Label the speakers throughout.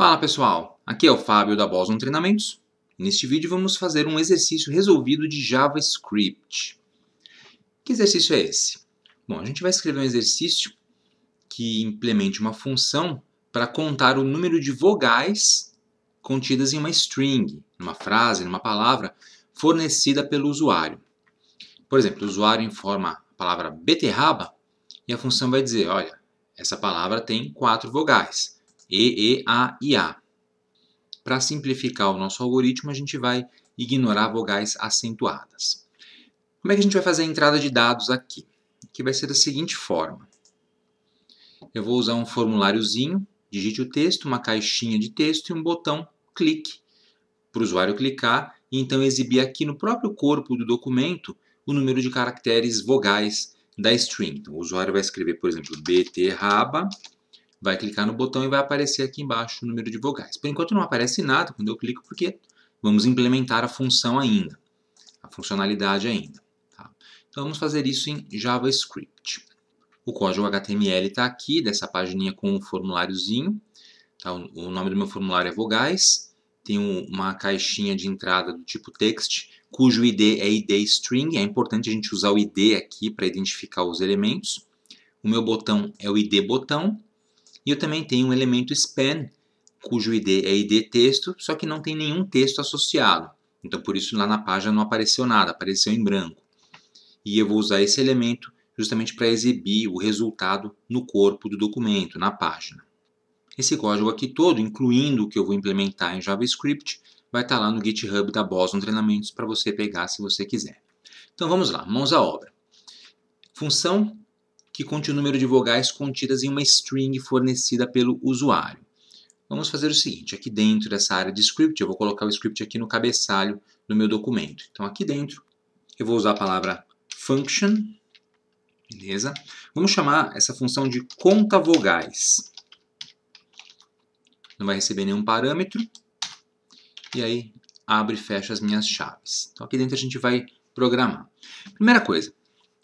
Speaker 1: Fala pessoal, aqui é o Fábio da Boson Treinamentos. Neste vídeo vamos fazer um exercício resolvido de JavaScript. Que exercício é esse? Bom, a gente vai escrever um exercício que implemente uma função para contar o número de vogais contidas em uma string, numa frase, numa palavra fornecida pelo usuário. Por exemplo, o usuário informa a palavra beterraba e a função vai dizer, olha, essa palavra tem quatro vogais e E A A. Para simplificar o nosso algoritmo, a gente vai ignorar vogais acentuadas. Como é que a gente vai fazer a entrada de dados aqui? Que vai ser da seguinte forma. Eu vou usar um formuláriozinho, digite o texto, uma caixinha de texto e um botão clique para o usuário clicar e então exibir aqui no próprio corpo do documento o número de caracteres vogais da string. Então, o usuário vai escrever, por exemplo, beterraba vai clicar no botão e vai aparecer aqui embaixo o número de vogais. Por enquanto não aparece nada quando eu clico, porque vamos implementar a função ainda, a funcionalidade ainda. Tá? Então vamos fazer isso em JavaScript. O código HTML está aqui, dessa página com o um formuláriozinho. Tá? O nome do meu formulário é vogais. Tem uma caixinha de entrada do tipo text, cujo ID é ID string. É importante a gente usar o ID aqui para identificar os elementos. O meu botão é o ID botão e eu também tenho um elemento span, cujo ID é ID texto, só que não tem nenhum texto associado. Então, por isso, lá na página não apareceu nada, apareceu em branco. E eu vou usar esse elemento justamente para exibir o resultado no corpo do documento, na página. Esse código aqui todo, incluindo o que eu vou implementar em JavaScript, vai estar lá no GitHub da Boson Treinamentos para você pegar se você quiser. Então vamos lá, mãos à obra. Função que conte o número de vogais contidas em uma string fornecida pelo usuário. Vamos fazer o seguinte, aqui dentro dessa área de script, eu vou colocar o script aqui no cabeçalho do meu documento. Então aqui dentro eu vou usar a palavra function, beleza? Vamos chamar essa função de conta vogais. Não vai receber nenhum parâmetro. E aí abre e fecha as minhas chaves. Então aqui dentro a gente vai programar. Primeira coisa,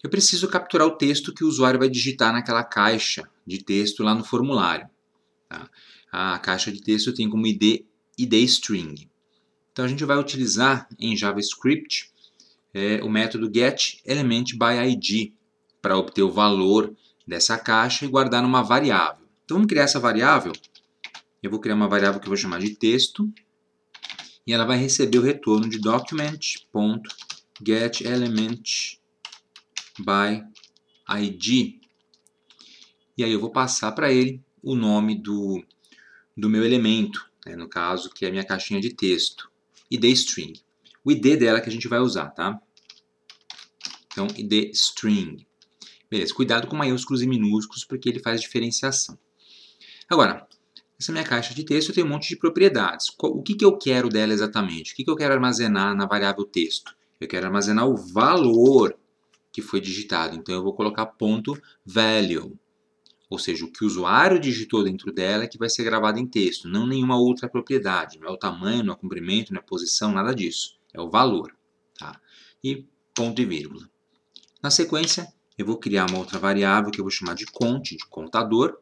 Speaker 1: eu preciso capturar o texto que o usuário vai digitar naquela caixa de texto lá no formulário. Tá? A caixa de texto tem como ID, ID string. Então a gente vai utilizar em JavaScript é, o método getElementById para obter o valor dessa caixa e guardar numa variável. Então vamos criar essa variável. Eu vou criar uma variável que eu vou chamar de texto e ela vai receber o retorno de document.getElementById by id. E aí eu vou passar para ele o nome do, do meu elemento, né, no caso, que é a minha caixinha de texto, id string. O id dela que a gente vai usar, tá? Então, id string. Beleza, cuidado com maiúsculos e minúsculos, porque ele faz diferenciação. Agora, essa minha caixa de texto tem um monte de propriedades. O que, que eu quero dela exatamente? O que, que eu quero armazenar na variável texto? Eu quero armazenar o valor que foi digitado. Então eu vou colocar ponto value, ou seja, o que o usuário digitou dentro dela é que vai ser gravado em texto, não nenhuma outra propriedade, não é o tamanho, não é o comprimento, não é a posição, nada disso, é o valor, tá? E ponto e vírgula. Na sequência, eu vou criar uma outra variável que eu vou chamar de conte, de contador.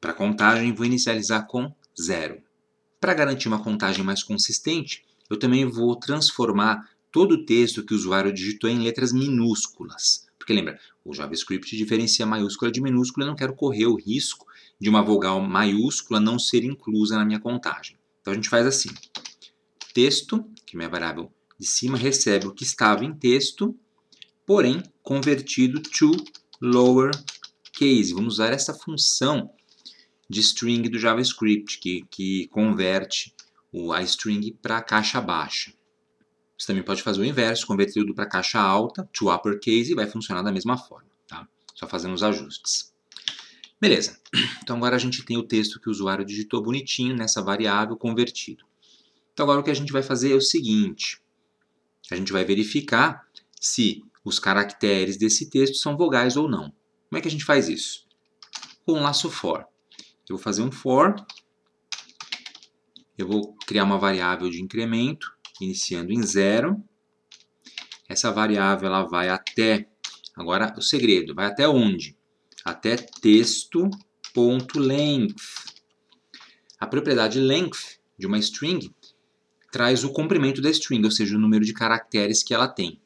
Speaker 1: Para contagem, vou inicializar com zero. Para garantir uma contagem mais consistente, eu também vou transformar todo o texto que o usuário digitou em letras minúsculas. Porque lembra, o JavaScript diferencia maiúscula de minúscula, eu não quero correr o risco de uma vogal maiúscula não ser inclusa na minha contagem. Então a gente faz assim: texto, que é minha variável de cima, recebe o que estava em texto, porém convertido to lower case. Vamos usar essa função de string do JavaScript que, que converte o, a string para a caixa baixa. Você também pode fazer o inverso, converter tudo para caixa alta, to uppercase, e vai funcionar da mesma forma, tá? Só fazendo os ajustes. Beleza. Então agora a gente tem o texto que o usuário digitou bonitinho nessa variável convertido. Então agora o que a gente vai fazer é o seguinte. A gente vai verificar se os caracteres desse texto são vogais ou não. Como é que a gente faz isso? Com o laço for. Eu vou fazer um for. Eu vou criar uma variável de incremento iniciando em zero. Essa variável ela vai até, agora o segredo, vai até onde? Até texto.length. A propriedade length de uma string traz o comprimento da string, ou seja, o número de caracteres que ela tem.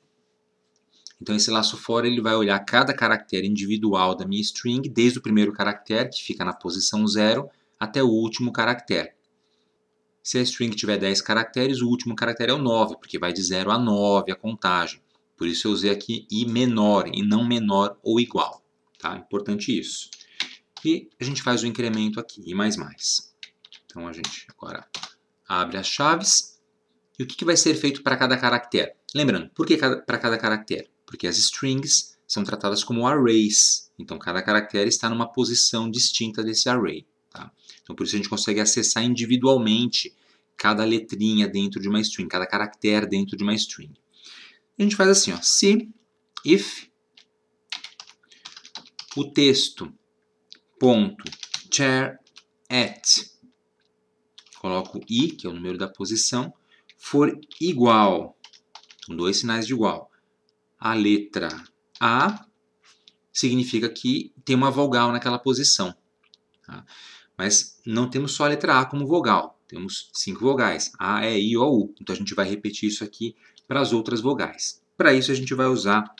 Speaker 1: Então esse laço for ele vai olhar cada caractere individual da minha string, desde o primeiro caractere, que fica na posição zero, até o último caractere. Se a string tiver 10 caracteres, o último caractere é o 9, porque vai de 0 a 9 a contagem. Por isso eu usei aqui i menor e não menor ou igual. Tá? Importante isso. E a gente faz o incremento aqui, i++. mais mais. Então a gente agora abre as chaves. E o que, que vai ser feito para cada caractere? Lembrando, por que para cada caractere? Porque as strings são tratadas como arrays. Então cada caractere está numa posição distinta desse array. Tá? Então por isso a gente consegue acessar individualmente cada letrinha dentro de uma string, cada caractere dentro de uma string. A gente faz assim, ó, se if o texto ponto chair at coloco i, que é o número da posição, for igual, com dois sinais de igual, a letra A, significa que tem uma vogal naquela posição. Tá? Mas não temos só a letra A como vogal temos cinco vogais, A, E, I, O, U. Então a gente vai repetir isso aqui para as outras vogais. Para isso a gente vai usar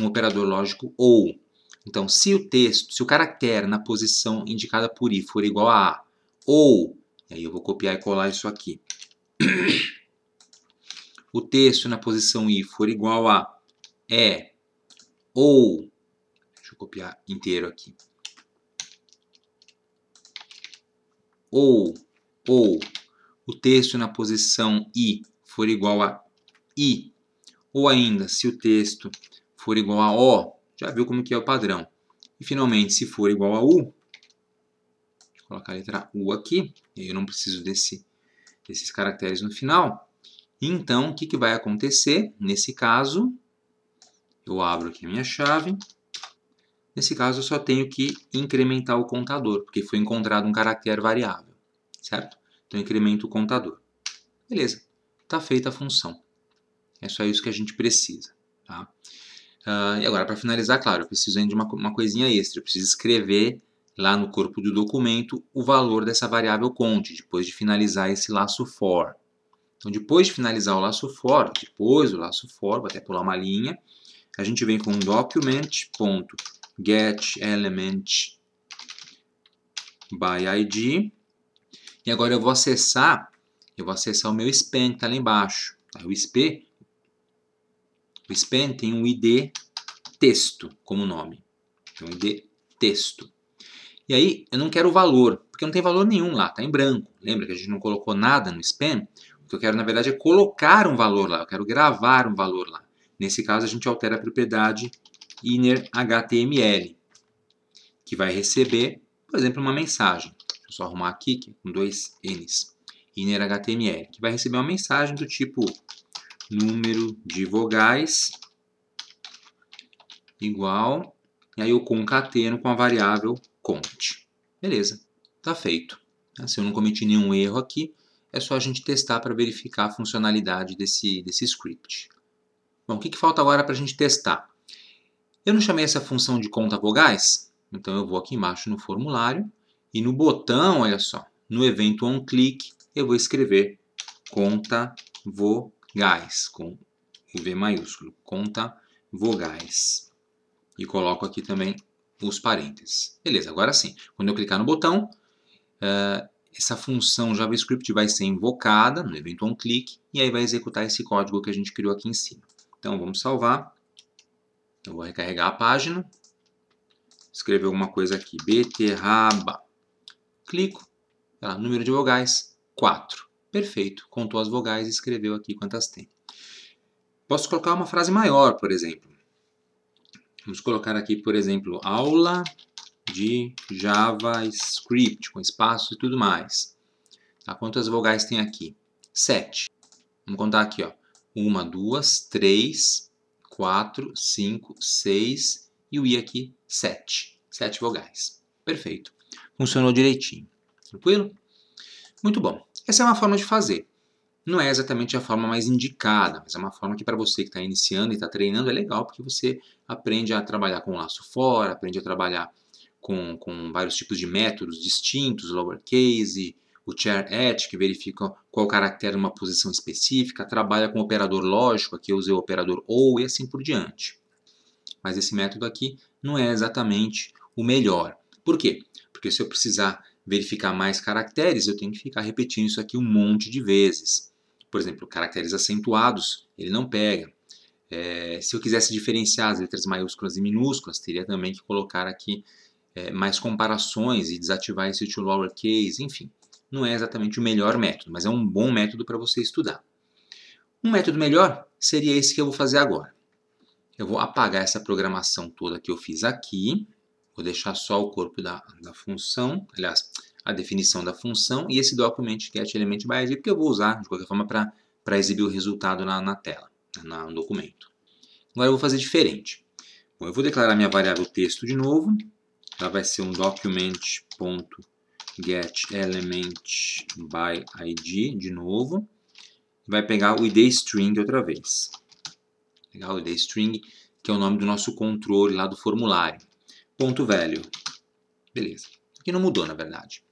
Speaker 1: um operador lógico OU. Então, se o texto, se o caractere na posição indicada por i for igual a A, ou, aí eu vou copiar e colar isso aqui, o texto na posição i for igual a E, ou, deixa eu copiar inteiro aqui, ou ou o texto na posição I for igual a I, ou ainda se o texto for igual a O, já viu como que é o padrão. E finalmente, se for igual a U, vou colocar a letra U aqui, e aí eu não preciso desse, desses caracteres no final. Então, o que, que vai acontecer? Nesse caso, eu abro aqui a minha chave. Nesse caso, eu só tenho que incrementar o contador, porque foi encontrado um caractere variável certo? Então incremento o contador. Beleza, está feita a função. É só isso que a gente precisa. Tá? Uh, e agora, para finalizar, claro, eu preciso ainda de uma, uma coisinha extra. Eu preciso escrever lá no corpo do documento o valor dessa variável conte, depois de finalizar esse laço for. Então, depois de finalizar o laço for, depois do laço for, vou até pular uma linha, a gente vem com document.getElementById. by id e agora eu vou acessar, eu vou acessar o meu span que está lá embaixo. Tá? O span o span tem um ID texto como nome. Então, ID texto. E aí, eu não quero o valor, porque não tem valor nenhum lá, está em branco. Lembra que a gente não colocou nada no span? O que eu quero, na verdade, é colocar um valor lá, eu quero gravar um valor lá. Nesse caso, a gente altera a propriedade inner HTML, que vai receber, por exemplo, uma mensagem. Vou só arrumar aqui é com dois N's. Inner HTML, que vai receber uma mensagem do tipo número de vogais igual, e aí eu concateno com a variável cont. Beleza, tá feito. Tá, se eu não cometi nenhum erro aqui, é só a gente testar para verificar a funcionalidade desse, desse script. Bom, o que, que falta agora para a gente testar? Eu não chamei essa função de conta vogais, então eu vou aqui embaixo no formulário e no botão, olha só, no evento on click, eu vou escrever conta vogais, com V maiúsculo, conta vogais. E coloco aqui também os parênteses. Beleza, agora sim. Quando eu clicar no botão, uh, essa função JavaScript vai ser invocada no evento onClick e aí vai executar esse código que a gente criou aqui em cima. Então vamos salvar. Eu vou recarregar a página. Escrever alguma coisa aqui, beterraba clico, tá? número de vogais, 4. Perfeito, contou as vogais e escreveu aqui quantas tem. Posso colocar uma frase maior, por exemplo. Vamos colocar aqui, por exemplo, aula de JavaScript, com espaço e tudo mais. Tá? Quantas vogais tem aqui? 7. Vamos contar aqui, ó. 1, 2, 3, 4, 5, 6 e o i aqui, 7. 7 vogais. Perfeito funcionou direitinho. Tranquilo? Muito bom. Essa é uma forma de fazer. Não é exatamente a forma mais indicada, mas é uma forma que para você que está iniciando e está treinando é legal, porque você aprende a trabalhar com laço fora, aprende a trabalhar com, com vários tipos de métodos distintos, lowercase, o chair at, que verifica qual caractere uma posição específica, trabalha com operador lógico, aqui eu usei o operador ou e assim por diante. Mas esse método aqui não é exatamente o melhor. Por quê? porque se eu precisar verificar mais caracteres, eu tenho que ficar repetindo isso aqui um monte de vezes. Por exemplo, caracteres acentuados, ele não pega. É, se eu quisesse diferenciar as letras maiúsculas e minúsculas, teria também que colocar aqui é, mais comparações e desativar esse to lowercase, enfim. Não é exatamente o melhor método, mas é um bom método para você estudar. Um método melhor seria esse que eu vou fazer agora. Eu vou apagar essa programação toda que eu fiz aqui Vou deixar só o corpo da, da função, aliás, a definição da função e esse document get é element by ID, porque eu vou usar de qualquer forma para exibir o resultado na, na tela, na, no documento. Agora eu vou fazer diferente. Bom, eu vou declarar minha variável texto de novo. Ela vai ser um document.getElementById de novo. Vai pegar o idString outra vez. Legal, o idString, que é o nome do nosso controle lá do formulário ponto velho. Beleza. Aqui não mudou, na verdade.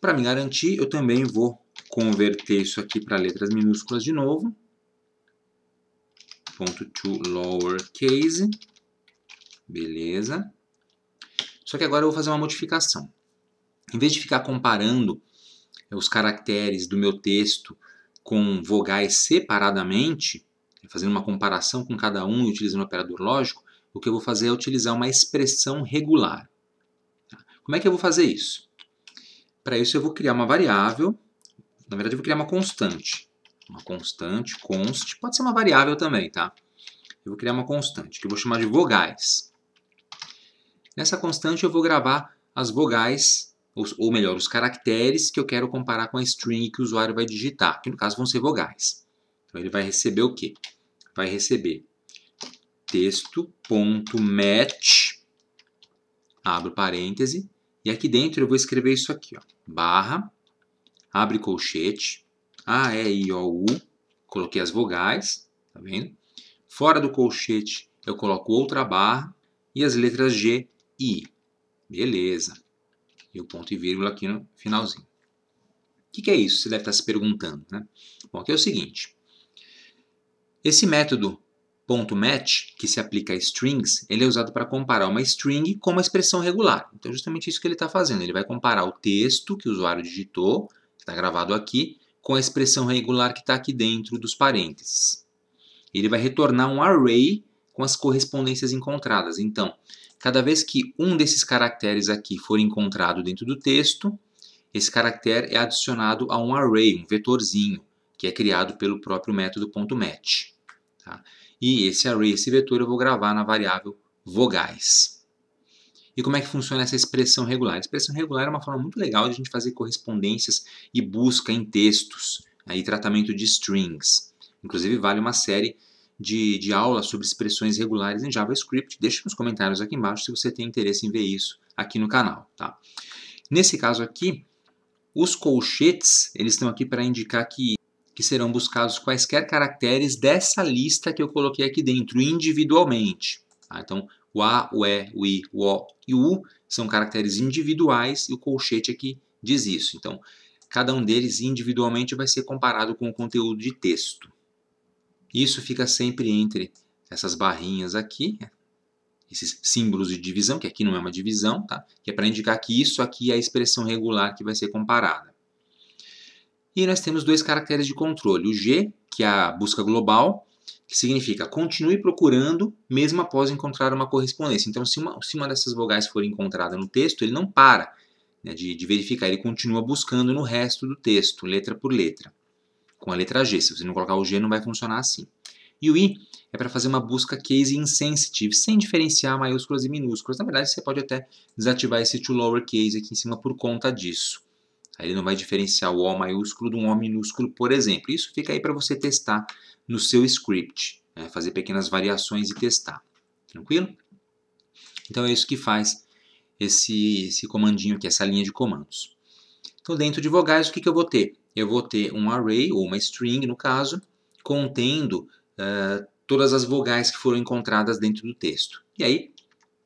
Speaker 1: Para me garantir, eu também vou converter isso aqui para letras minúsculas de novo. Ponto to lowercase. Beleza. Só que agora eu vou fazer uma modificação. Em vez de ficar comparando é, os caracteres do meu texto com vogais separadamente, fazendo uma comparação com cada um e utilizando o operador lógico, o que eu vou fazer é utilizar uma expressão regular. Tá? Como é que eu vou fazer isso? Para isso eu vou criar uma variável, na verdade eu vou criar uma constante. Uma constante, const, pode ser uma variável também, tá? Eu vou criar uma constante, que eu vou chamar de vogais. Nessa constante eu vou gravar as vogais, ou, ou melhor, os caracteres que eu quero comparar com a string que o usuário vai digitar, que no caso vão ser vogais. Então ele vai receber o quê? Vai receber texto.match, abro parêntese, e aqui dentro eu vou escrever isso aqui, ó, barra, abre colchete, A, E, I, O, U, coloquei as vogais, tá vendo? Fora do colchete eu coloco outra barra e as letras G e I. Beleza. E o ponto e vírgula aqui no finalzinho. O que, que é isso? Você deve estar se perguntando, né? Bom, aqui é o seguinte. Esse método Ponto .match, que se aplica a strings, ele é usado para comparar uma string com uma expressão regular. Então, é justamente isso que ele está fazendo. Ele vai comparar o texto que o usuário digitou, que está gravado aqui, com a expressão regular que está aqui dentro dos parênteses. Ele vai retornar um array com as correspondências encontradas. Então, cada vez que um desses caracteres aqui for encontrado dentro do texto, esse caractere é adicionado a um array, um vetorzinho, que é criado pelo próprio método .match. Tá? e esse é array, esse vetor, eu vou gravar na variável vogais. E como é que funciona essa expressão regular? A expressão regular é uma forma muito legal de a gente fazer correspondências e busca em textos, aí né, tratamento de strings. Inclusive vale uma série de, de aulas sobre expressões regulares em JavaScript. Deixe nos comentários aqui embaixo se você tem interesse em ver isso aqui no canal. Tá? Nesse caso aqui, os colchetes, eles estão aqui para indicar que que serão buscados quaisquer caracteres dessa lista que eu coloquei aqui dentro, individualmente. Tá? Então, o A, o E, o I, o O e o U são caracteres individuais e o colchete aqui diz isso. Então, cada um deles individualmente vai ser comparado com o conteúdo de texto. Isso fica sempre entre essas barrinhas aqui, né? esses símbolos de divisão, que aqui não é uma divisão, tá? que é para indicar que isso aqui é a expressão regular que vai ser comparada. E nós temos dois caracteres de controle, o G, que é a busca global, que significa continue procurando mesmo após encontrar uma correspondência. Então, se uma, se uma dessas vogais for encontrada no texto, ele não para né, de, de verificar, ele continua buscando no resto do texto, letra por letra, com a letra G. Se você não colocar o G, não vai funcionar assim. E o I é para fazer uma busca case insensitive, sem diferenciar maiúsculas e minúsculas. Na verdade, você pode até desativar esse to lowercase aqui em cima por conta disso. Aí ele não vai diferenciar o O maiúsculo de um O minúsculo, por exemplo. Isso fica aí para você testar no seu script, né? fazer pequenas variações e testar. Tranquilo? Então é isso que faz esse, esse comandinho aqui, essa linha de comandos. Então dentro de vogais, o que, que eu vou ter? Eu vou ter um array, ou uma string no caso, contendo uh, todas as vogais que foram encontradas dentro do texto. E aí,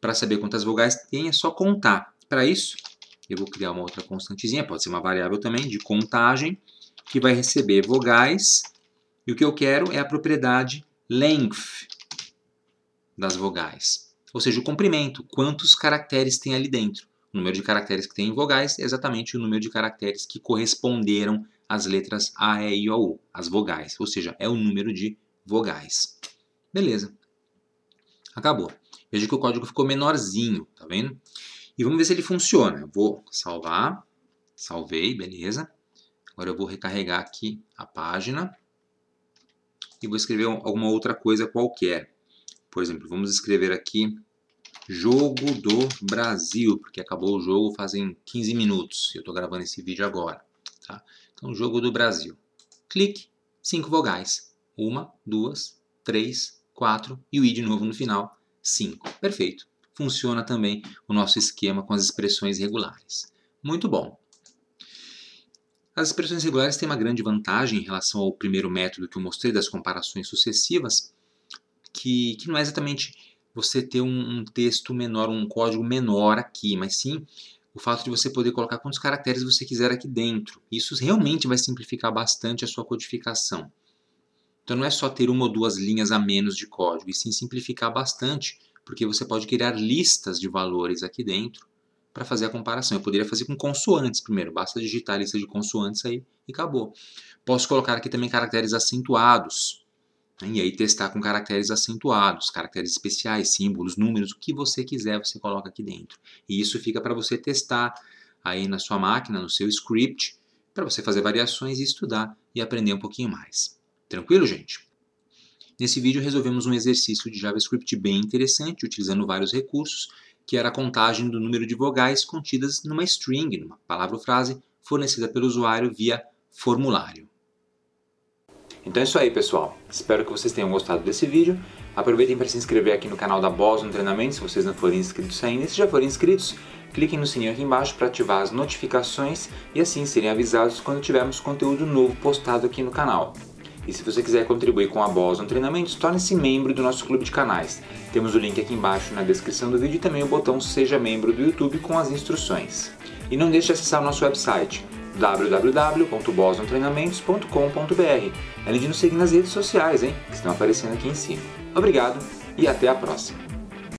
Speaker 1: para saber quantas vogais tem, é só contar. Para isso, eu vou criar uma outra constantezinha, pode ser uma variável também, de contagem, que vai receber vogais, e o que eu quero é a propriedade length das vogais, ou seja, o comprimento, quantos caracteres tem ali dentro. O número de caracteres que tem em vogais é exatamente o número de caracteres que corresponderam às letras A, E, I, O, U, as vogais, ou seja, é o número de vogais. Beleza. Acabou. Veja que o código ficou menorzinho, tá vendo? E vamos ver se ele funciona. Eu vou salvar, salvei, beleza. Agora eu vou recarregar aqui a página e vou escrever alguma outra coisa qualquer. Por exemplo, vamos escrever aqui Jogo do Brasil, porque acabou o jogo fazem 15 minutos. Eu estou gravando esse vídeo agora. Tá? Então, Jogo do Brasil. Clique, cinco vogais. Uma, duas, três, quatro e o i de novo no final, cinco. Perfeito funciona também o nosso esquema com as expressões regulares. Muito bom! As expressões regulares têm uma grande vantagem em relação ao primeiro método que eu mostrei das comparações sucessivas, que, que não é exatamente você ter um, um texto menor, um código menor aqui, mas sim o fato de você poder colocar quantos caracteres você quiser aqui dentro. Isso realmente vai simplificar bastante a sua codificação. Então não é só ter uma ou duas linhas a menos de código, e sim simplificar bastante porque você pode criar listas de valores aqui dentro para fazer a comparação. Eu poderia fazer com consoantes primeiro, basta digitar a lista de consoantes aí e acabou. Posso colocar aqui também caracteres acentuados, né? e aí testar com caracteres acentuados, caracteres especiais, símbolos, números, o que você quiser você coloca aqui dentro. E isso fica para você testar aí na sua máquina, no seu script, para você fazer variações e estudar e aprender um pouquinho mais. Tranquilo, gente? Nesse vídeo resolvemos um exercício de JavaScript bem interessante, utilizando vários recursos, que era a contagem do número de vogais contidas numa string, numa palavra ou frase, fornecida pelo usuário via formulário. Então é isso aí pessoal, espero que vocês tenham gostado desse vídeo. Aproveitem para se inscrever aqui no canal da no Treinamento, se vocês não forem inscritos ainda. E se já forem inscritos, cliquem no sininho aqui embaixo para ativar as notificações e assim serem avisados quando tivermos conteúdo novo postado aqui no canal. E se você quiser contribuir com a Boson Treinamentos, torne-se membro do nosso clube de canais. Temos o link aqui embaixo na descrição do vídeo e também o botão Seja Membro do YouTube com as instruções. E não deixe de acessar o nosso website www.bosontreinamentos.com.br, além de nos seguir nas redes sociais, hein, que estão aparecendo aqui em cima. Obrigado e até a próxima!